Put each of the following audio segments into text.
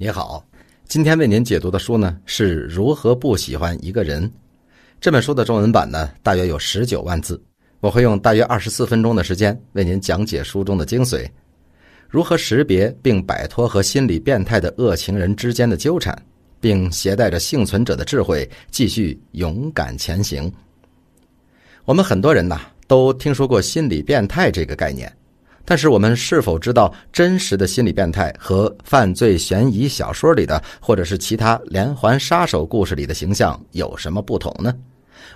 你好，今天为您解读的书呢是如何不喜欢一个人？这本书的中文版呢大约有十九万字，我会用大约二十四分钟的时间为您讲解书中的精髓，如何识别并摆脱和心理变态的恶情人之间的纠缠，并携带着幸存者的智慧继续勇敢前行。我们很多人呐都听说过心理变态这个概念。但是，我们是否知道真实的心理变态和犯罪悬疑小说里的，或者是其他连环杀手故事里的形象有什么不同呢？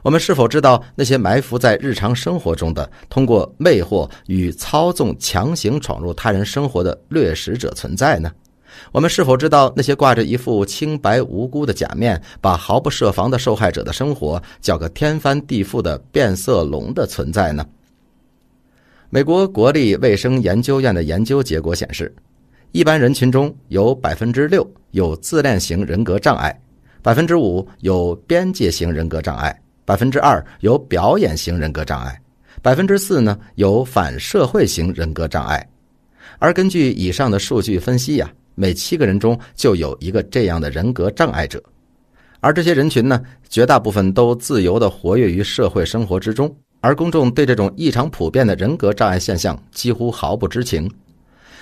我们是否知道那些埋伏在日常生活中的，通过魅惑与操纵强行闯入他人生活的掠食者存在呢？我们是否知道那些挂着一副清白无辜的假面，把毫不设防的受害者的生活搅个天翻地覆的变色龙的存在呢？美国国立卫生研究院的研究结果显示，一般人群中有百分之六有自恋型人格障碍，百分之五有边界型人格障碍，百分之二有表演型人格障碍，百分之四呢有反社会型人格障碍。而根据以上的数据分析呀，每七个人中就有一个这样的人格障碍者，而这些人群呢，绝大部分都自由地活跃于社会生活之中。而公众对这种异常普遍的人格障碍现象几乎毫不知情。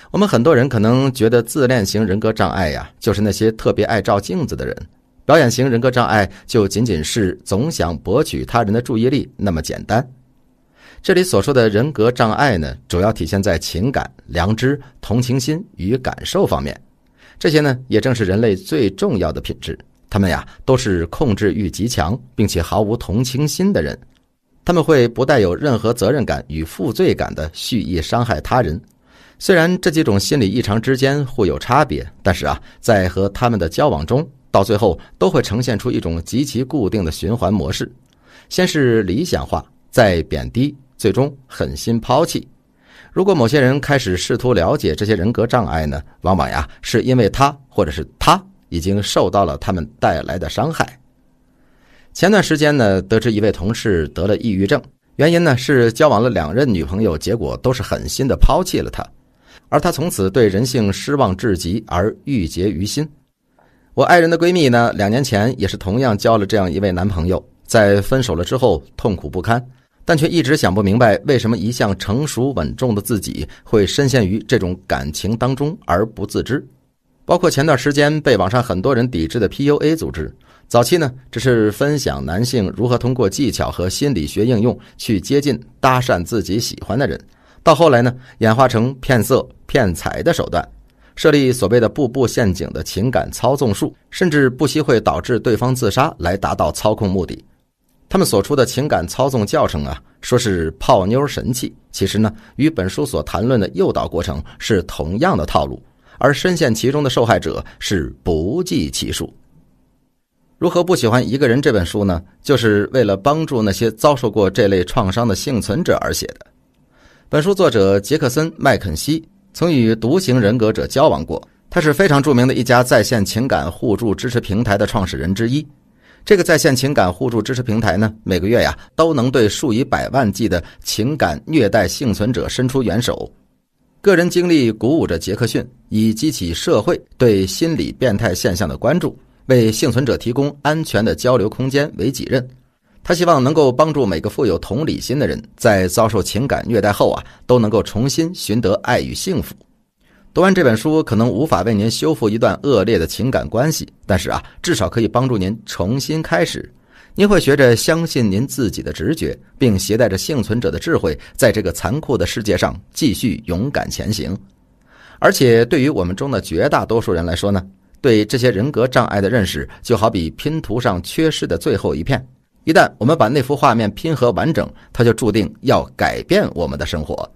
我们很多人可能觉得自恋型人格障碍呀，就是那些特别爱照镜子的人；表演型人格障碍就仅仅是总想博取他人的注意力那么简单。这里所说的人格障碍呢，主要体现在情感、良知、同情心与感受方面。这些呢，也正是人类最重要的品质。他们呀，都是控制欲极强并且毫无同情心的人。他们会不带有任何责任感与负罪感的蓄意伤害他人。虽然这几种心理异常之间互有差别，但是啊，在和他们的交往中，到最后都会呈现出一种极其固定的循环模式：先是理想化，再贬低，最终狠心抛弃。如果某些人开始试图了解这些人格障碍呢，往往呀是因为他或者是他已经受到了他们带来的伤害。前段时间呢，得知一位同事得了抑郁症，原因呢是交往了两任女朋友，结果都是狠心的抛弃了他，而他从此对人性失望至极，而郁结于心。我爱人的闺蜜呢，两年前也是同样交了这样一位男朋友，在分手了之后痛苦不堪，但却一直想不明白为什么一向成熟稳重的自己会深陷于这种感情当中而不自知。包括前段时间被网上很多人抵制的 PUA 组织。早期呢，只是分享男性如何通过技巧和心理学应用去接近搭讪自己喜欢的人；到后来呢，演化成骗色、骗财的手段，设立所谓的“步步陷阱”的情感操纵术，甚至不惜会导致对方自杀来达到操控目的。他们所出的情感操纵教程啊，说是泡妞神器，其实呢，与本书所谈论的诱导过程是同样的套路，而深陷其中的受害者是不计其数。如何不喜欢一个人这本书呢？就是为了帮助那些遭受过这类创伤的幸存者而写的。本书作者杰克森·麦肯锡曾与独行人格者交往过，他是非常著名的一家在线情感互助支持平台的创始人之一。这个在线情感互助支持平台呢，每个月呀都能对数以百万计的情感虐待幸存者伸出援手。个人经历鼓舞着杰克逊，以激起社会对心理变态现象的关注。为幸存者提供安全的交流空间为己任，他希望能够帮助每个富有同理心的人，在遭受情感虐待后啊，都能够重新寻得爱与幸福。读完这本书，可能无法为您修复一段恶劣的情感关系，但是啊，至少可以帮助您重新开始。您会学着相信您自己的直觉，并携带着幸存者的智慧，在这个残酷的世界上继续勇敢前行。而且，对于我们中的绝大多数人来说呢？对这些人格障碍的认识，就好比拼图上缺失的最后一片。一旦我们把那幅画面拼合完整，它就注定要改变我们的生活。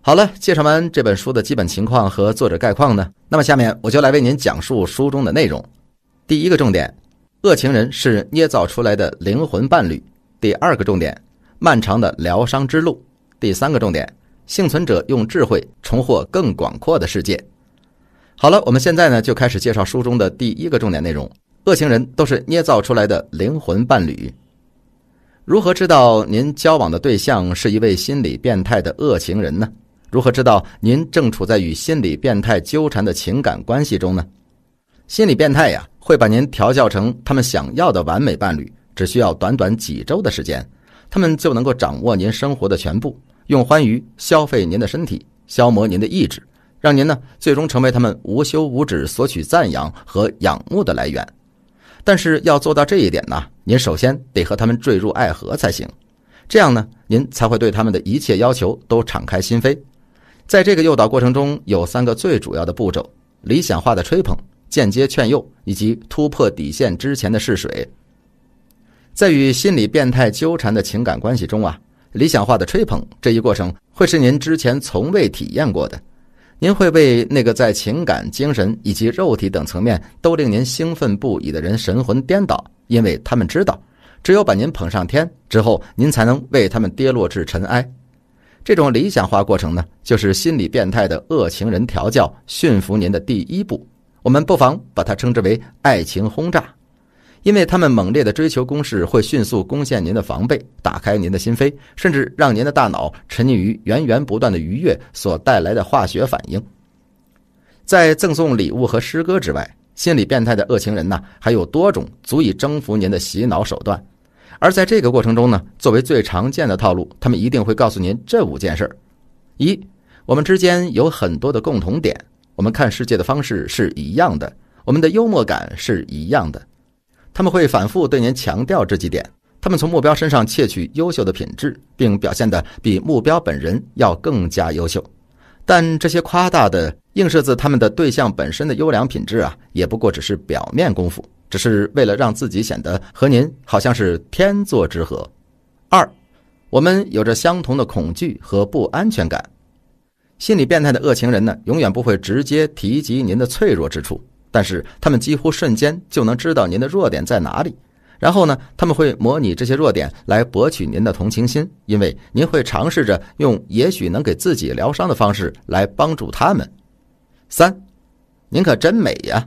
好了，介绍完这本书的基本情况和作者概况呢，那么下面我就来为您讲述书中的内容。第一个重点：恶情人是捏造出来的灵魂伴侣。第二个重点：漫长的疗伤之路。第三个重点：幸存者用智慧重获更广阔的世界。好了，我们现在呢就开始介绍书中的第一个重点内容：恶情人都是捏造出来的灵魂伴侣。如何知道您交往的对象是一位心理变态的恶情人呢？如何知道您正处在与心理变态纠缠的情感关系中呢？心理变态呀，会把您调教成他们想要的完美伴侣，只需要短短几周的时间，他们就能够掌握您生活的全部，用欢愉消费您的身体，消磨您的意志。让您呢最终成为他们无休无止索取赞扬和仰慕的来源，但是要做到这一点呢，您首先得和他们坠入爱河才行，这样呢您才会对他们的一切要求都敞开心扉。在这个诱导过程中，有三个最主要的步骤：理想化的吹捧、间接劝诱以及突破底线之前的试水。在与心理变态纠缠的情感关系中啊，理想化的吹捧这一过程会是您之前从未体验过的。您会为那个在情感、精神以及肉体等层面都令您兴奋不已的人神魂颠倒，因为他们知道，只有把您捧上天之后，您才能为他们跌落至尘埃。这种理想化过程呢，就是心理变态的恶情人调教驯服您的第一步。我们不妨把它称之为爱情轰炸。因为他们猛烈的追求攻势会迅速攻陷您的防备，打开您的心扉，甚至让您的大脑沉溺于源源不断的愉悦所带来的化学反应。在赠送礼物和诗歌之外，心理变态的恶情人呐，还有多种足以征服您的洗脑手段。而在这个过程中呢，作为最常见的套路，他们一定会告诉您这五件事儿：一，我们之间有很多的共同点，我们看世界的方式是一样的，我们的幽默感是一样的。他们会反复对您强调这几点：他们从目标身上窃取优秀的品质，并表现的比目标本人要更加优秀。但这些夸大的映射自他们的对象本身的优良品质啊，也不过只是表面功夫，只是为了让自己显得和您好像是天作之合。二，我们有着相同的恐惧和不安全感。心理变态的恶情人呢，永远不会直接提及您的脆弱之处。但是他们几乎瞬间就能知道您的弱点在哪里，然后呢，他们会模拟这些弱点来博取您的同情心，因为您会尝试着用也许能给自己疗伤的方式来帮助他们。三，您可真美呀！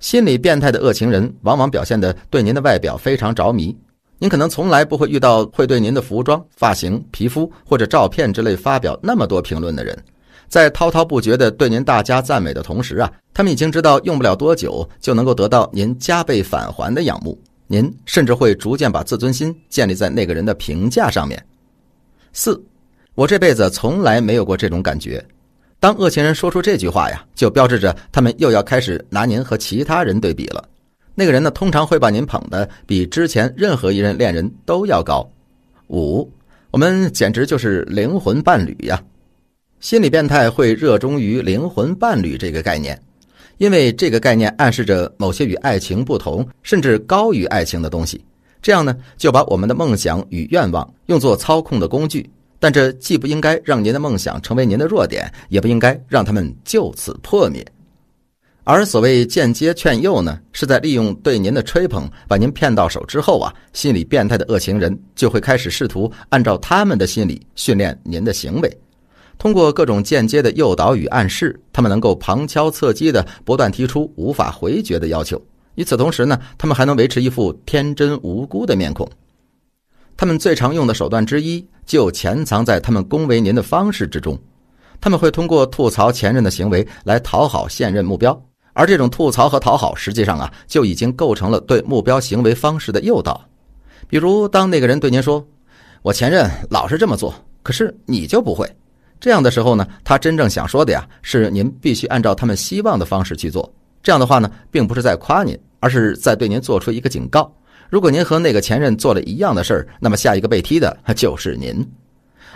心理变态的恶情人往往表现的对您的外表非常着迷，您可能从来不会遇到会对您的服装、发型、皮肤或者照片之类发表那么多评论的人。在滔滔不绝的对您大加赞美的同时啊，他们已经知道用不了多久就能够得到您加倍返还的仰慕，您甚至会逐渐把自尊心建立在那个人的评价上面。四，我这辈子从来没有过这种感觉。当恶情人说出这句话呀，就标志着他们又要开始拿您和其他人对比了。那个人呢，通常会把您捧得比之前任何一任恋人都要高。五，我们简直就是灵魂伴侣呀。心理变态会热衷于“灵魂伴侣”这个概念，因为这个概念暗示着某些与爱情不同，甚至高于爱情的东西。这样呢，就把我们的梦想与愿望用作操控的工具。但这既不应该让您的梦想成为您的弱点，也不应该让他们就此破灭。而所谓间接劝诱呢，是在利用对您的吹捧把您骗到手之后啊，心理变态的恶情人就会开始试图按照他们的心理训练您的行为。通过各种间接的诱导与暗示，他们能够旁敲侧击的不断提出无法回绝的要求。与此同时呢，他们还能维持一副天真无辜的面孔。他们最常用的手段之一就潜藏在他们恭维您的方式之中。他们会通过吐槽前任的行为来讨好现任目标，而这种吐槽和讨好实际上啊就已经构成了对目标行为方式的诱导。比如，当那个人对您说：“我前任老是这么做，可是你就不会。”这样的时候呢，他真正想说的呀，是您必须按照他们希望的方式去做。这样的话呢，并不是在夸您，而是在对您做出一个警告。如果您和那个前任做了一样的事儿，那么下一个被踢的就是您。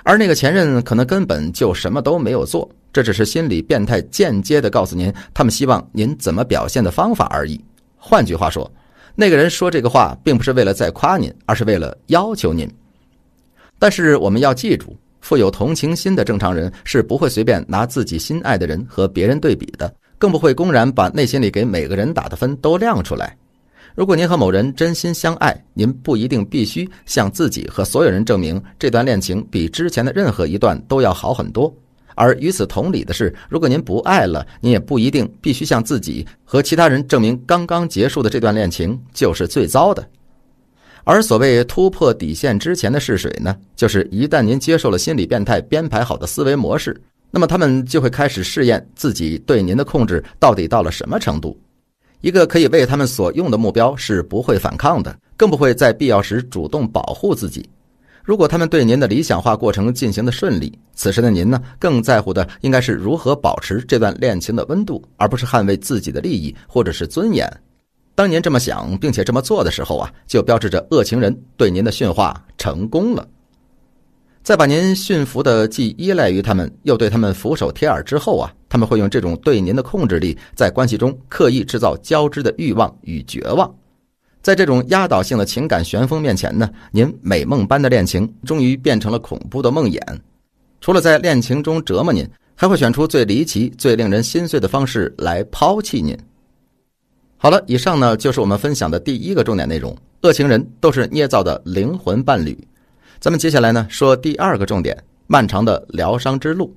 而那个前任可能根本就什么都没有做，这只是心理变态间接的告诉您，他们希望您怎么表现的方法而已。换句话说，那个人说这个话，并不是为了在夸您，而是为了要求您。但是我们要记住。富有同情心的正常人是不会随便拿自己心爱的人和别人对比的，更不会公然把内心里给每个人打的分都亮出来。如果您和某人真心相爱，您不一定必须向自己和所有人证明这段恋情比之前的任何一段都要好很多。而与此同理的是，如果您不爱了，您也不一定必须向自己和其他人证明刚刚结束的这段恋情就是最糟的。而所谓突破底线之前的试水呢，就是一旦您接受了心理变态编排好的思维模式，那么他们就会开始试验自己对您的控制到底到了什么程度。一个可以为他们所用的目标是不会反抗的，更不会在必要时主动保护自己。如果他们对您的理想化过程进行的顺利，此时的您呢，更在乎的应该是如何保持这段恋情的温度，而不是捍卫自己的利益或者是尊严。当您这么想并且这么做的时候啊，就标志着恶情人对您的驯化成功了。在把您驯服的既依赖于他们，又对他们俯首帖耳之后啊，他们会用这种对您的控制力，在关系中刻意制造交织的欲望与绝望。在这种压倒性的情感旋风面前呢，您美梦般的恋情终于变成了恐怖的梦魇。除了在恋情中折磨您，还会选出最离奇、最令人心碎的方式来抛弃您。好了，以上呢就是我们分享的第一个重点内容。恶情人都是捏造的灵魂伴侣。咱们接下来呢说第二个重点：漫长的疗伤之路。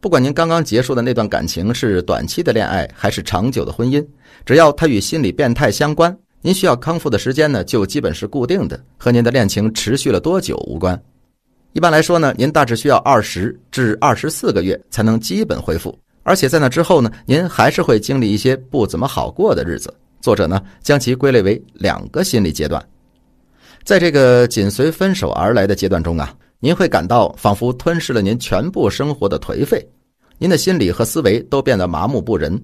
不管您刚刚结束的那段感情是短期的恋爱还是长久的婚姻，只要它与心理变态相关，您需要康复的时间呢就基本是固定的，和您的恋情持续了多久无关。一般来说呢，您大致需要二十至二十四个月才能基本恢复。而且在那之后呢，您还是会经历一些不怎么好过的日子。作者呢，将其归类为两个心理阶段。在这个紧随分手而来的阶段中啊，您会感到仿佛吞噬了您全部生活的颓废，您的心理和思维都变得麻木不仁，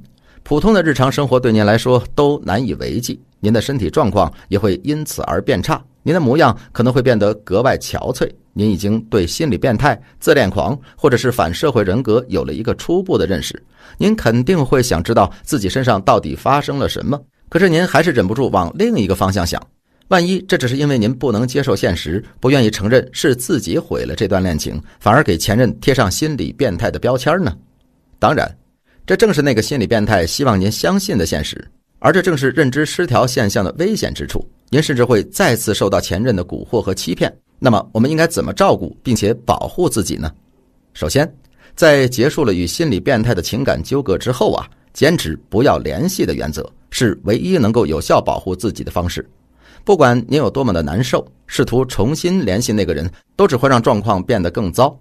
普通的日常生活对您来说都难以为继，您的身体状况也会因此而变差，您的模样可能会变得格外憔悴。您已经对心理变态、自恋狂或者是反社会人格有了一个初步的认识，您肯定会想知道自己身上到底发生了什么。可是您还是忍不住往另一个方向想：万一这只是因为您不能接受现实，不愿意承认是自己毁了这段恋情，反而给前任贴上心理变态的标签呢？当然，这正是那个心理变态希望您相信的现实，而这正是认知失调现象的危险之处。您甚至会再次受到前任的蛊惑和欺骗。那么我们应该怎么照顾并且保护自己呢？首先，在结束了与心理变态的情感纠葛之后啊，坚持不要联系的原则是唯一能够有效保护自己的方式。不管您有多么的难受，试图重新联系那个人，都只会让状况变得更糟。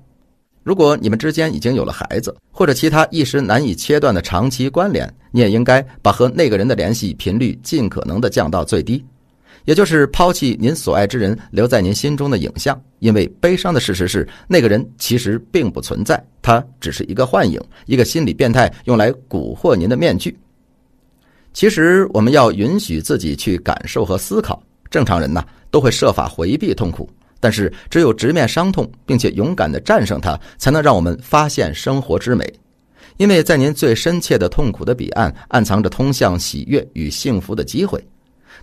如果你们之间已经有了孩子或者其他一时难以切断的长期关联，你也应该把和那个人的联系频率尽可能的降到最低。也就是抛弃您所爱之人留在您心中的影像，因为悲伤的事实是，那个人其实并不存在，他只是一个幻影，一个心理变态用来蛊惑您的面具。其实，我们要允许自己去感受和思考。正常人呢，都会设法回避痛苦，但是只有直面伤痛，并且勇敢的战胜它，才能让我们发现生活之美。因为在您最深切的痛苦的彼岸，暗藏着通向喜悦与幸福的机会。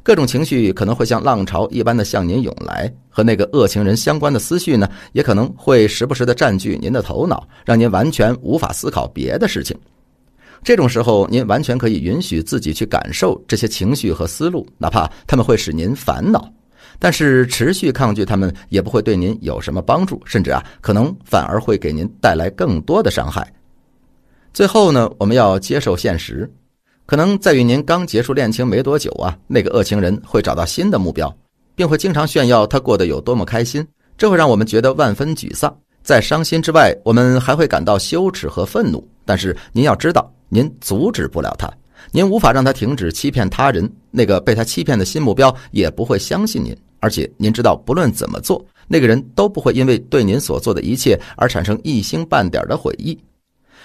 各种情绪可能会像浪潮一般地向您涌来，和那个恶情人相关的思绪呢，也可能会时不时地占据您的头脑，让您完全无法思考别的事情。这种时候，您完全可以允许自己去感受这些情绪和思路，哪怕他们会使您烦恼。但是，持续抗拒他们也不会对您有什么帮助，甚至啊，可能反而会给您带来更多的伤害。最后呢，我们要接受现实。可能在于您刚结束恋情没多久啊，那个恶情人会找到新的目标，并会经常炫耀他过得有多么开心，这会让我们觉得万分沮丧。在伤心之外，我们还会感到羞耻和愤怒。但是您要知道，您阻止不了他，您无法让他停止欺骗他人。那个被他欺骗的新目标也不会相信您，而且您知道，不论怎么做，那个人都不会因为对您所做的一切而产生一星半点的悔意。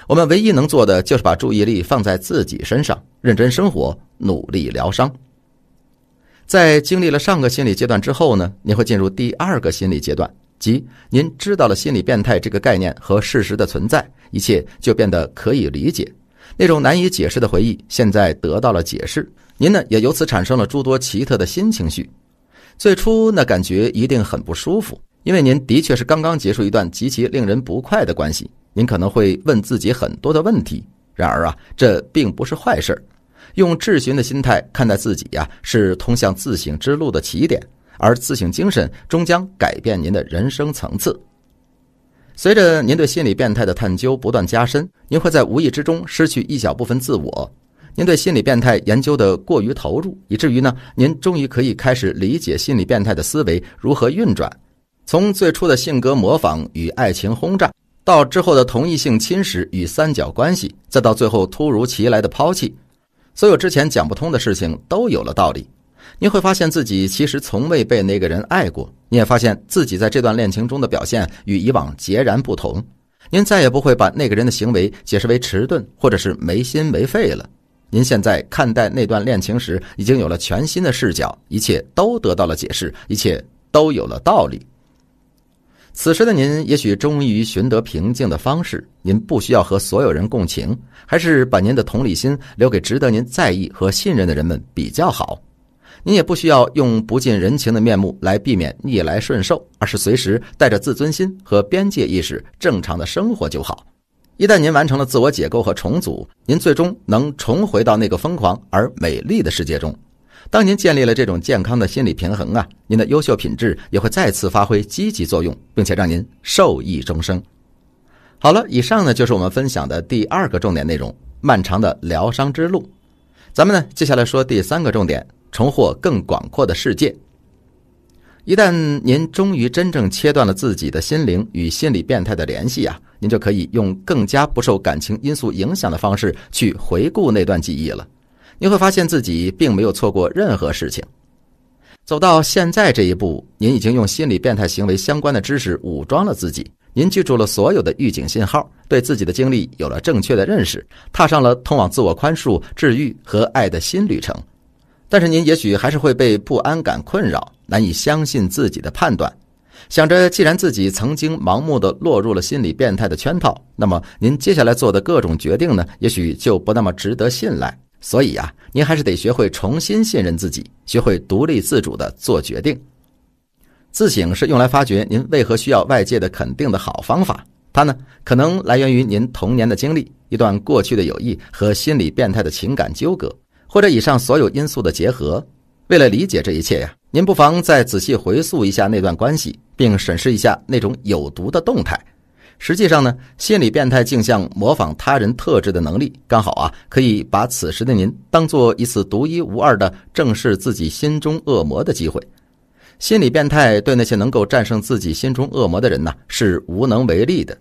我们唯一能做的就是把注意力放在自己身上，认真生活，努力疗伤。在经历了上个心理阶段之后呢，您会进入第二个心理阶段，即您知道了心理变态这个概念和事实的存在，一切就变得可以理解。那种难以解释的回忆，现在得到了解释。您呢，也由此产生了诸多奇特的新情绪。最初那感觉一定很不舒服，因为您的确是刚刚结束一段极其令人不快的关系。您可能会问自己很多的问题，然而啊，这并不是坏事。用质询的心态看待自己呀，是通向自省之路的起点，而自省精神终将改变您的人生层次。随着您对心理变态的探究不断加深，您会在无意之中失去一小部分自我。您对心理变态研究的过于投入，以至于呢，您终于可以开始理解心理变态的思维如何运转，从最初的性格模仿与爱情轰炸。到之后的同一性侵蚀与三角关系，再到最后突如其来的抛弃，所有之前讲不通的事情都有了道理。你会发现自己其实从未被那个人爱过，你也发现自己在这段恋情中的表现与以往截然不同。您再也不会把那个人的行为解释为迟钝或者是没心没肺了。您现在看待那段恋情时，已经有了全新的视角，一切都得到了解释，一切都有了道理。此时的您也许终于寻得平静的方式，您不需要和所有人共情，还是把您的同理心留给值得您在意和信任的人们比较好。您也不需要用不近人情的面目来避免逆来顺受，而是随时带着自尊心和边界意识正常的生活就好。一旦您完成了自我解构和重组，您最终能重回到那个疯狂而美丽的世界中。当您建立了这种健康的心理平衡啊，您的优秀品质也会再次发挥积极作用，并且让您受益终生。好了，以上呢就是我们分享的第二个重点内容——漫长的疗伤之路。咱们呢，接下来说第三个重点：重获更广阔的世界。一旦您终于真正切断了自己的心灵与心理变态的联系啊，您就可以用更加不受感情因素影响的方式去回顾那段记忆了。你会发现自己并没有错过任何事情，走到现在这一步，您已经用心理变态行为相关的知识武装了自己，您记住了所有的预警信号，对自己的经历有了正确的认识，踏上了通往自我宽恕、治愈和爱的新旅程。但是，您也许还是会被不安感困扰，难以相信自己的判断，想着既然自己曾经盲目地落入了心理变态的圈套，那么您接下来做的各种决定呢，也许就不那么值得信赖。所以呀，您还是得学会重新信任自己，学会独立自主地做决定。自省是用来发掘您为何需要外界的肯定的好方法。它呢，可能来源于您童年的经历、一段过去的友谊和心理变态的情感纠葛，或者以上所有因素的结合。为了理解这一切呀，您不妨再仔细回溯一下那段关系，并审视一下那种有毒的动态。实际上呢，心理变态镜像模仿他人特质的能力，刚好啊，可以把此时的您当做一次独一无二的正视自己心中恶魔的机会。心理变态对那些能够战胜自己心中恶魔的人呢，是无能为力的。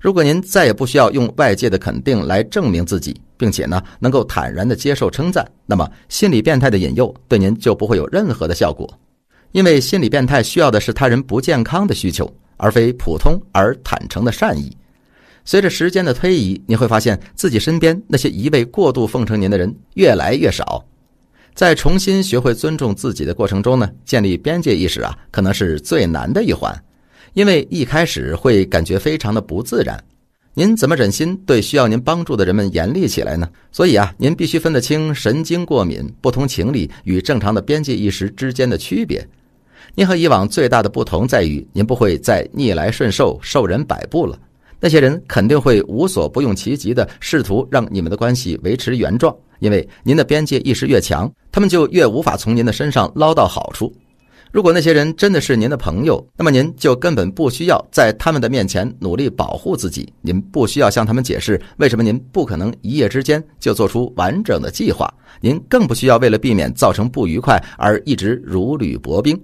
如果您再也不需要用外界的肯定来证明自己，并且呢，能够坦然的接受称赞，那么心理变态的引诱对您就不会有任何的效果，因为心理变态需要的是他人不健康的需求。而非普通而坦诚的善意。随着时间的推移，你会发现自己身边那些一味过度奉承您的人越来越少。在重新学会尊重自己的过程中呢，建立边界意识啊，可能是最难的一环，因为一开始会感觉非常的不自然。您怎么忍心对需要您帮助的人们严厉起来呢？所以啊，您必须分得清神经过敏、不通情理与正常的边界意识之间的区别。您和以往最大的不同在于，您不会再逆来顺受、受人摆布了。那些人肯定会无所不用其极地试图让你们的关系维持原状，因为您的边界意识越强，他们就越无法从您的身上捞到好处。如果那些人真的是您的朋友，那么您就根本不需要在他们的面前努力保护自己，您不需要向他们解释为什么您不可能一夜之间就做出完整的计划，您更不需要为了避免造成不愉快而一直如履薄冰。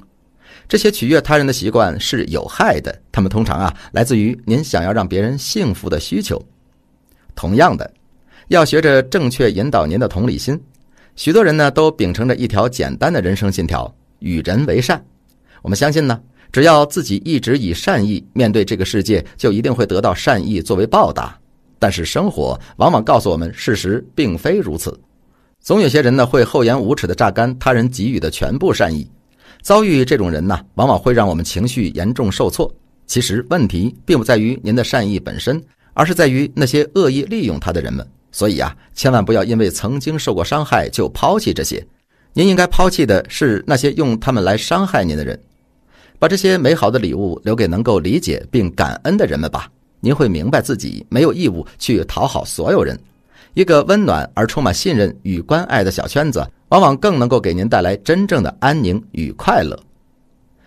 这些取悦他人的习惯是有害的，他们通常啊来自于您想要让别人幸福的需求。同样的，要学着正确引导您的同理心。许多人呢都秉承着一条简单的人生信条：与人为善。我们相信呢，只要自己一直以善意面对这个世界，就一定会得到善意作为报答。但是生活往往告诉我们，事实并非如此。总有些人呢会厚颜无耻地榨干他人给予的全部善意。遭遇这种人呢，往往会让我们情绪严重受挫。其实问题并不在于您的善意本身，而是在于那些恶意利用他的人们。所以啊，千万不要因为曾经受过伤害就抛弃这些。您应该抛弃的是那些用他们来伤害您的人，把这些美好的礼物留给能够理解并感恩的人们吧。您会明白自己没有义务去讨好所有人。一个温暖而充满信任与关爱的小圈子。往往更能够给您带来真正的安宁与快乐。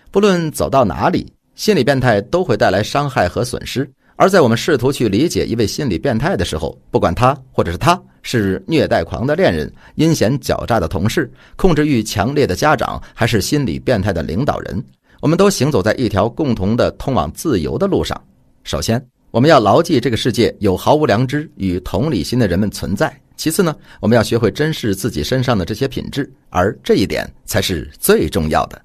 不论走到哪里，心理变态都会带来伤害和损失。而在我们试图去理解一位心理变态的时候，不管他或者是他是虐待狂的恋人、阴险狡诈的同事、控制欲强烈的家长，还是心理变态的领导人，我们都行走在一条共同的通往自由的路上。首先，我们要牢记这个世界有毫无良知与同理心的人们存在。其次呢，我们要学会珍视自己身上的这些品质，而这一点才是最重要的。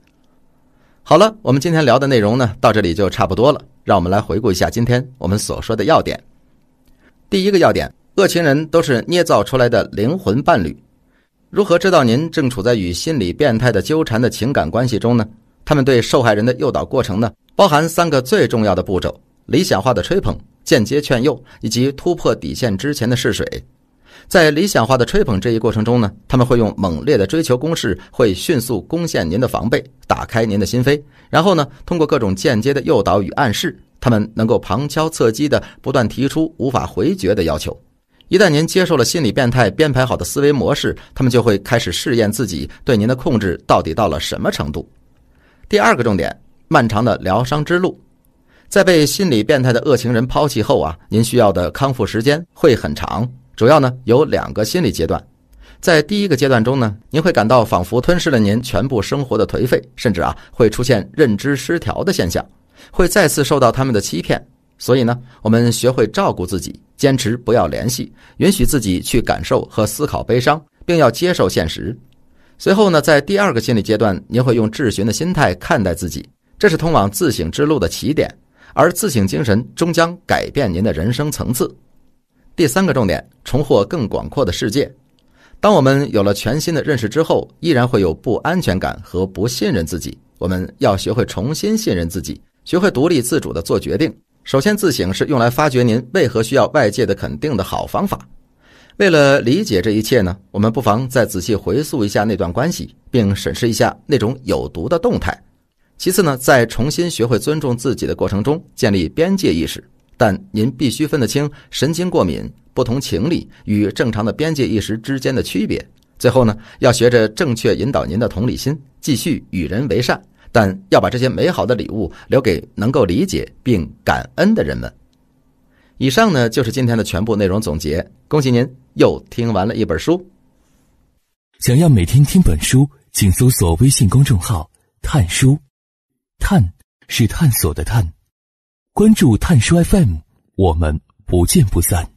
好了，我们今天聊的内容呢，到这里就差不多了。让我们来回顾一下今天我们所说的要点。第一个要点：恶情人都是捏造出来的灵魂伴侣。如何知道您正处在与心理变态的纠缠的情感关系中呢？他们对受害人的诱导过程呢，包含三个最重要的步骤：理想化的吹捧、间接劝诱以及突破底线之前的试水。在理想化的吹捧这一过程中呢，他们会用猛烈的追求攻势，会迅速攻陷您的防备，打开您的心扉。然后呢，通过各种间接的诱导与暗示，他们能够旁敲侧击地不断提出无法回绝的要求。一旦您接受了心理变态编排好的思维模式，他们就会开始试验自己对您的控制到底到了什么程度。第二个重点：漫长的疗伤之路。在被心理变态的恶情人抛弃后啊，您需要的康复时间会很长。主要呢有两个心理阶段，在第一个阶段中呢，您会感到仿佛吞噬了您全部生活的颓废，甚至啊会出现认知失调的现象，会再次受到他们的欺骗。所以呢，我们学会照顾自己，坚持不要联系，允许自己去感受和思考悲伤，并要接受现实。随后呢，在第二个心理阶段，您会用质询的心态看待自己，这是通往自省之路的起点，而自省精神终将改变您的人生层次。第三个重点，重获更广阔的世界。当我们有了全新的认识之后，依然会有不安全感和不信任自己。我们要学会重新信任自己，学会独立自主地做决定。首先，自省是用来发掘您为何需要外界的肯定的好方法。为了理解这一切呢，我们不妨再仔细回溯一下那段关系，并审视一下那种有毒的动态。其次呢，在重新学会尊重自己的过程中，建立边界意识。但您必须分得清神经过敏、不同情理与正常的边界意识之间的区别。最后呢，要学着正确引导您的同理心，继续与人为善，但要把这些美好的礼物留给能够理解并感恩的人们。以上呢，就是今天的全部内容总结。恭喜您又听完了一本书。想要每天听本书，请搜索微信公众号“探书”，探是探索的探。关注碳书 FM，我们不见不散。